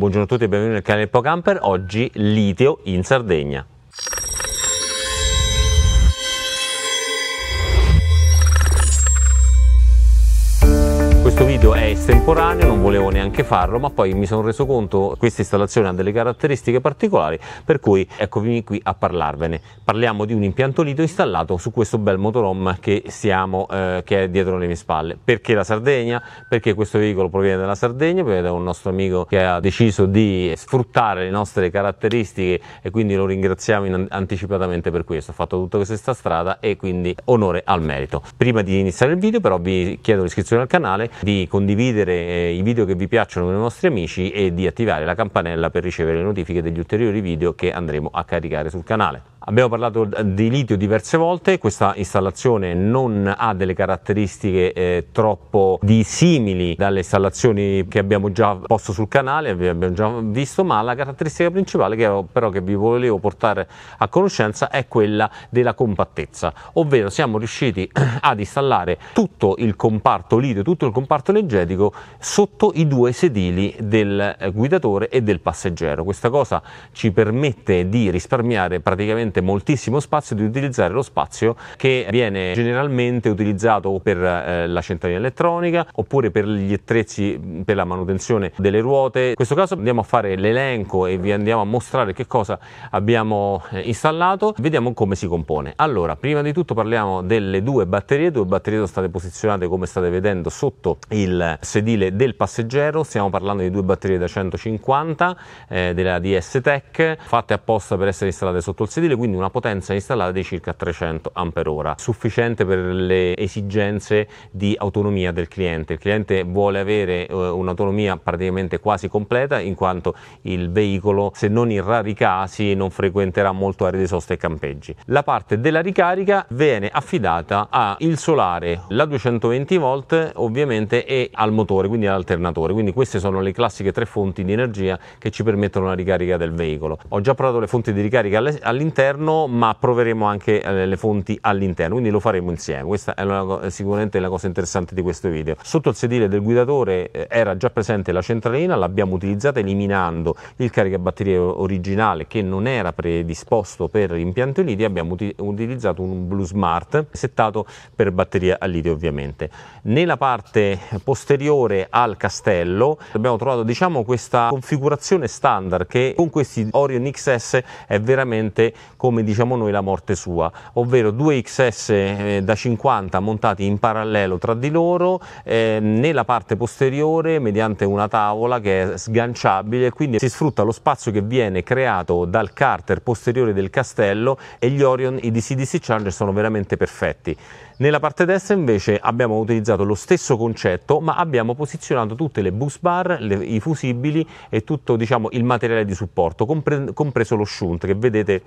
Buongiorno a tutti e benvenuti nel canale Pocamper. Oggi litio in Sardegna. video è estemporaneo, non volevo neanche farlo, ma poi mi sono reso conto che questa installazione ha delle caratteristiche particolari, per cui eccomi qui a parlarvene. Parliamo di un impianto lito installato su questo bel motorhome che, siamo, eh, che è dietro le mie spalle. Perché la Sardegna? Perché questo veicolo proviene dalla Sardegna, perché è un nostro amico che ha deciso di sfruttare le nostre caratteristiche e quindi lo ringraziamo in, anticipatamente per questo. Ha fatto tutta questa strada e quindi onore al merito. Prima di iniziare il video però vi chiedo l'iscrizione al canale, di condividere eh, i video che vi piacciono con i nostri amici e di attivare la campanella per ricevere le notifiche degli ulteriori video che andremo a caricare sul canale. Abbiamo parlato di litio diverse volte, questa installazione non ha delle caratteristiche eh, troppo dissimili dalle installazioni che abbiamo già posto sul canale, abbiamo già visto, ma la caratteristica principale che però che vi volevo portare a conoscenza è quella della compattezza, ovvero siamo riusciti ad installare tutto il comparto litio, tutto il comparto energetico sotto i due sedili del eh, guidatore e del passeggero. Questa cosa ci permette di risparmiare praticamente consente moltissimo spazio di utilizzare lo spazio che viene generalmente utilizzato per eh, la centralina elettronica oppure per gli attrezzi per la manutenzione delle ruote. In questo caso andiamo a fare l'elenco e vi andiamo a mostrare che cosa abbiamo eh, installato, vediamo come si compone. Allora, prima di tutto parliamo delle due batterie, due batterie sono state posizionate come state vedendo sotto il sedile del passeggero, stiamo parlando di due batterie da 150 eh, della DS Tech fatte apposta per essere installate sotto il sedile quindi una potenza installata di circa 300 Ah, sufficiente per le esigenze di autonomia del cliente. Il cliente vuole avere eh, un'autonomia praticamente quasi completa in quanto il veicolo, se non in rari casi, non frequenterà molto aree di sosta e campeggi. La parte della ricarica viene affidata al solare, la 220 volt ovviamente e al motore, quindi all'alternatore. Quindi queste sono le classiche tre fonti di energia che ci permettono la ricarica del veicolo. Ho già provato le fonti di ricarica all'interno esterno, ma proveremo anche eh, le fonti all'interno, quindi lo faremo insieme. Questa è, una, eh, sicuramente la cosa interessante di questo video. Sotto il sedile del guidatore eh, era già presente la centralina, l'abbiamo utilizzata eliminando il caricabatterie originale che non era predisposto per impianto liti, abbiamo uti utilizzato un Blue Smart settato per batteria a liti ovviamente. Nella parte posteriore al castello abbiamo trovato diciamo questa configurazione standard che con questi Orion XS è veramente come diciamo noi la morte sua, ovvero due XS eh, da 50 montati in parallelo tra di loro eh, nella parte posteriore mediante una tavola che è sganciabile, quindi si sfrutta lo spazio che viene creato dal carter posteriore del castello e gli Orion, i DC-DC Charger sono veramente perfetti. Nella parte destra invece abbiamo utilizzato lo stesso concetto ma abbiamo posizionato tutte le bus bar, le, i fusibili e tutto diciamo, il materiale di supporto, compre compreso lo shunt che vedete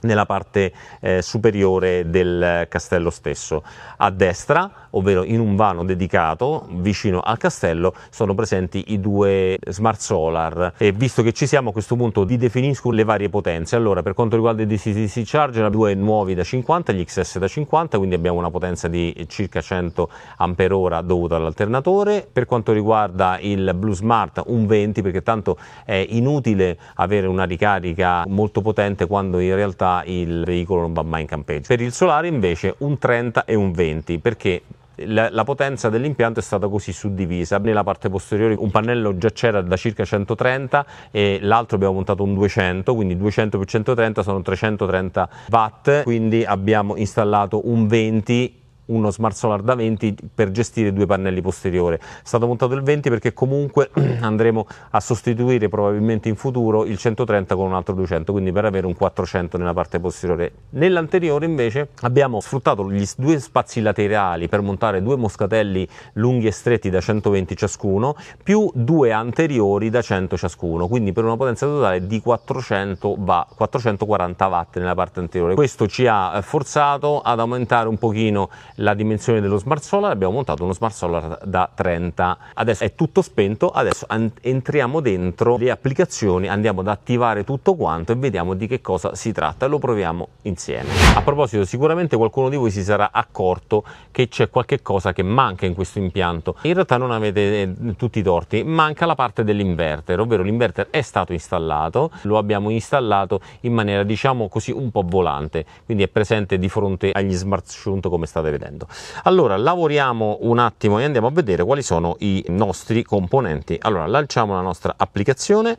nella parte eh, superiore del castello stesso. A destra, ovvero in un vano dedicato vicino al castello, sono presenti i due smart solar. E visto che ci siamo a questo punto vi definisco le varie potenze. Allora, per quanto riguarda i DCDC charger, due nuovi da 50, gli XS da 50, quindi abbiamo una potenza di circa 100 Ah dovuta all'alternatore. Per quanto riguarda il Blue Smart, un 20, perché tanto è inutile avere una ricarica molto potente quando in realtà va il veicolo non va mai in campeggio. Per il solare invece un 30 e un 20 perché la, la, potenza dell'impianto è stata così suddivisa. Nella parte posteriore un pannello già c'era da circa 130 e l'altro abbiamo montato un 200, quindi 200 più 130 sono 330 watt, quindi abbiamo installato un 20 uno smart solar da 20 per gestire due pannelli posteriori. È stato montato il 20 perché comunque andremo a sostituire probabilmente in futuro il 130 con un altro 200, quindi per avere un 400 nella parte posteriore. Nell'anteriore invece abbiamo sfruttato gli due spazi laterali per montare due moscatelli lunghi e stretti da 120 ciascuno, più due anteriori da 100 ciascuno, quindi per una potenza totale di 400 va, 440 watt nella parte anteriore. Questo ci ha forzato ad aumentare un pochino la dimensione dello smart solar, abbiamo montato uno smart solar da 30. Adesso è tutto spento, adesso entriamo dentro le applicazioni, andiamo ad attivare tutto quanto e vediamo di che cosa si tratta lo proviamo insieme. A proposito, sicuramente qualcuno di voi si sarà accorto che c'è qualche cosa che manca in questo impianto. In realtà non avete eh, tutti i torti, manca la parte dell'inverter, ovvero l'inverter è stato installato, lo abbiamo installato in maniera diciamo così un po' volante, quindi è presente di fronte agli smart shunt come state vedendo facendo. Allora lavoriamo un attimo e andiamo a vedere quali sono i nostri componenti. Allora lanciamo la nostra applicazione.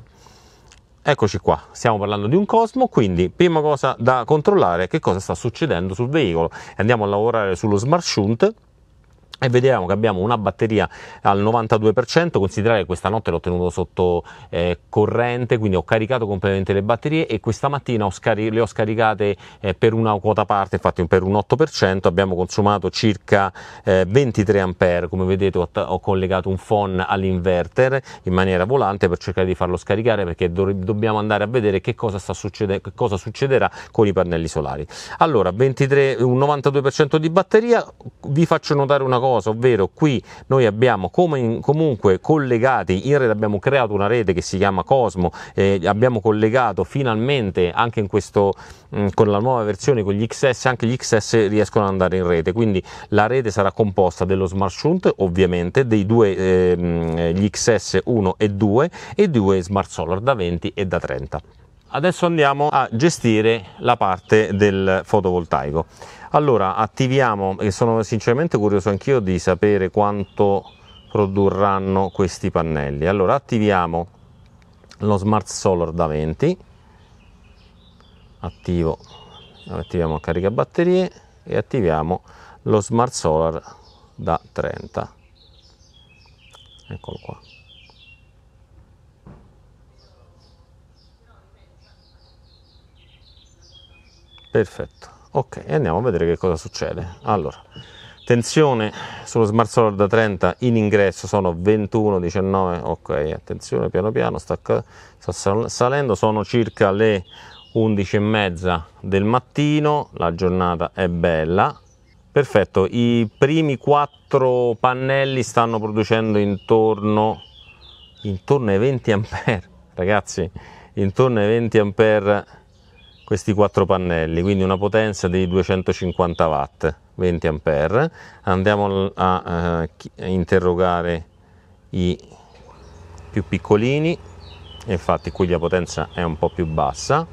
Eccoci qua, stiamo parlando di un Cosmo, quindi prima cosa da controllare è che cosa sta succedendo sul veicolo. Andiamo a lavorare sullo Smart Shunt e vediamo che abbiamo una batteria al 92%, considerare che questa notte l'ho tenuto sotto eh, corrente, quindi ho caricato completamente le batterie e questa mattina ho scari- le ho scaricate eh, per una quota parte, infatti per un 8%, abbiamo consumato circa eh, 23 A, come vedete ho, t- ho, collegato un phone all'inverter in maniera volante per cercare di farlo scaricare perché do- dobbiamo andare a vedere che cosa, succede- che cosa, succederà con i pannelli solari. Allora, 23, un 92% di batteria, vi faccio notare una cosa cosa, ovvero qui noi abbiamo come, comunque collegati, in rete abbiamo creato una rete che si chiama Cosmo, eh, abbiamo collegato finalmente anche in questo, mh, mm, con la nuova versione, con gli XS, anche gli XS riescono ad andare in rete, quindi la rete sarà composta dello Smart Shunt ovviamente, dei due, eh, gli XS 1 e 2 e due Smart Solar da 20 e da 30. Adesso andiamo a gestire la parte del fotovoltaico. Allora attiviamo, e sono sinceramente curioso anch'io di sapere quanto produrranno questi pannelli. Allora attiviamo lo Smart Solar da 20, attivo, attiviamo carica batterie e attiviamo lo Smart Solar da 30. Eccolo qua. perfetto ok e andiamo a vedere che cosa succede allora tensione sullo smart solar da 30 in ingresso sono 21 19 ok attenzione piano piano sta, salendo sono circa le 11 e mezza del mattino la giornata è bella perfetto i primi quattro pannelli stanno producendo intorno intorno ai 20 ampere ragazzi intorno ai 20 ampere questi quattro pannelli, quindi una potenza di 250 watt, 20 ampere. Andiamo a eh, interrogare i più piccolini, infatti qui la potenza è un po' più bassa,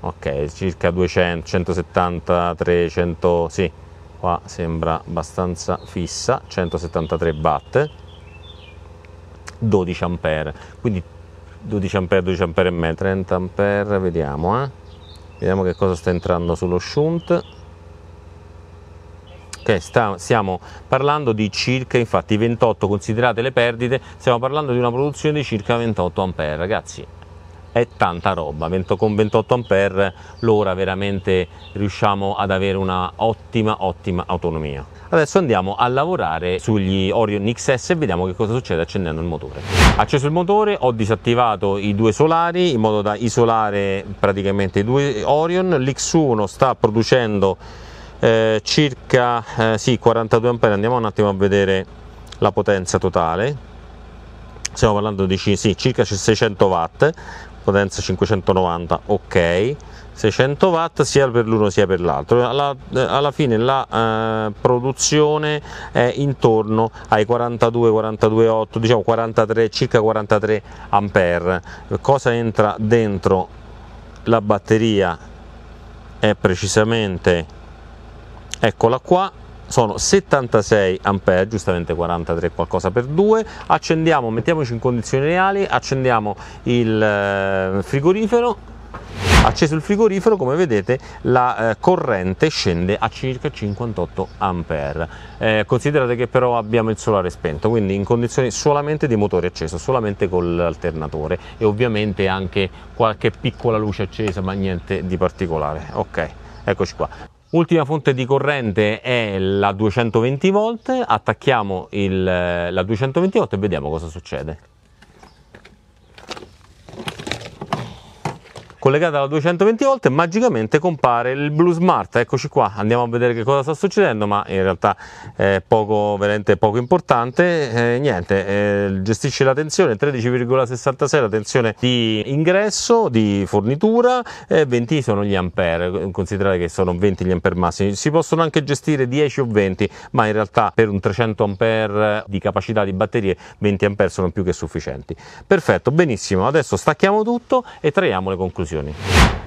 ok, circa 200, 173, 100, sì, qua sembra abbastanza fissa, 173 watt, 12 ampere, quindi 12 A, 12 A e mezzo 30 A, vediamo eh. vediamo che cosa sta entrando sullo shunt Ok, sta, stiamo parlando di circa infatti 28 considerate le perdite stiamo parlando di una produzione di circa 28 A, ragazzi è tanta roba con 28 A l'ora veramente riusciamo ad avere una ottima ottima autonomia Adesso andiamo a lavorare sugli Orion XS e vediamo che cosa succede accendendo il motore. Acceso il motore ho disattivato i due solari in modo da isolare praticamente i due Orion, l'X1 sta producendo eh, circa eh, sì, 42 A, andiamo un attimo a vedere la potenza totale, stiamo parlando di sì, circa 600 watt, potenza 590, ok, 600 watt sia per l'uno sia per l'altro alla, eh, alla, fine la eh, produzione è intorno ai 42 42 8 diciamo 43 circa 43 ampere cosa entra dentro la batteria è precisamente eccola qua sono 76 ampere giustamente 43 qualcosa per 2 accendiamo mettiamoci in condizioni reali accendiamo il eh, frigorifero Acceso il frigorifero, come vedete, la eh, corrente scende a circa 58 ampere Eh, considerate che però abbiamo il solare spento, quindi in condizioni solamente di motore acceso, solamente con l'alternatore e ovviamente anche qualche piccola luce accesa, ma niente di particolare. Ok, eccoci qua. Ultima fonte di corrente è la 220 volt, attacchiamo il, eh, la 220 V e vediamo cosa succede. collegata alla 220 volt e magicamente compare il Blue Smart, eccoci qua, andiamo a vedere che cosa sta succedendo, ma in realtà è poco, veramente poco importante, eh, niente, eh, gestisce la tensione 13,66 la tensione di ingresso, di fornitura, eh, 20 sono gli ampere, considerate che sono 20 gli ampere massimi, si possono anche gestire 10 o 20, ma in realtà per un 300 ampere di capacità di batterie 20 ampere sono più che sufficienti. Perfetto, benissimo, adesso stacchiamo tutto e traiamo le conclusioni conclusioni.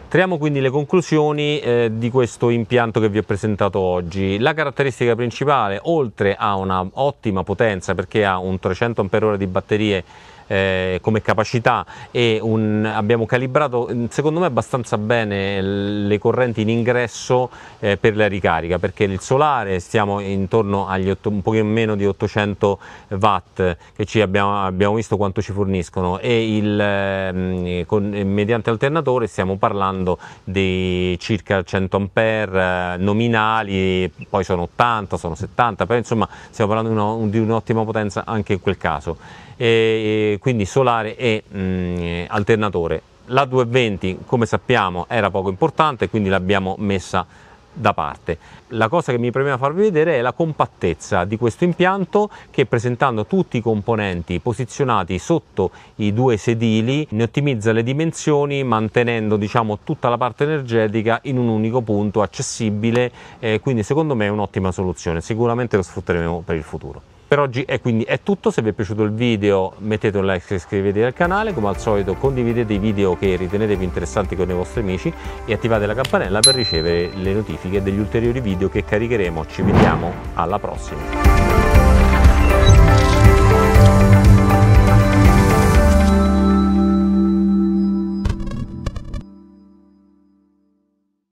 Tiriamo quindi le conclusioni eh, di questo impianto che vi ho presentato oggi. La caratteristica principale, oltre a una ottima potenza perché ha un 300 Ah di batterie eh, come capacità e un, abbiamo calibrato secondo me abbastanza bene le correnti in ingresso eh, per la ricarica perché il solare stiamo intorno agli 8, un pochino meno di 800 watt che abbiamo, abbiamo, visto quanto ci forniscono e il, ehm, con, eh, mediante alternatore stiamo parlando di circa 100 ampere eh, nominali poi sono 80 sono 70 però insomma stiamo parlando di un'ottima potenza anche in quel caso. E quindi solare e mh, mm, alternatore. La 220 come sappiamo era poco importante quindi l'abbiamo messa da parte. La cosa che mi premeva farvi vedere è la compattezza di questo impianto che presentando tutti i componenti posizionati sotto i due sedili ne ottimizza le dimensioni mantenendo diciamo tutta la parte energetica in un unico punto accessibile eh, quindi secondo me è un'ottima soluzione, sicuramente lo sfrutteremo per il futuro. Per oggi è quindi è tutto, se vi è piaciuto il video mettete un like e iscrivetevi al canale, come al solito condividete i video che ritenete più interessanti con i vostri amici e attivate la campanella per ricevere le notifiche degli ulteriori video che caricheremo. Ci vediamo alla prossima!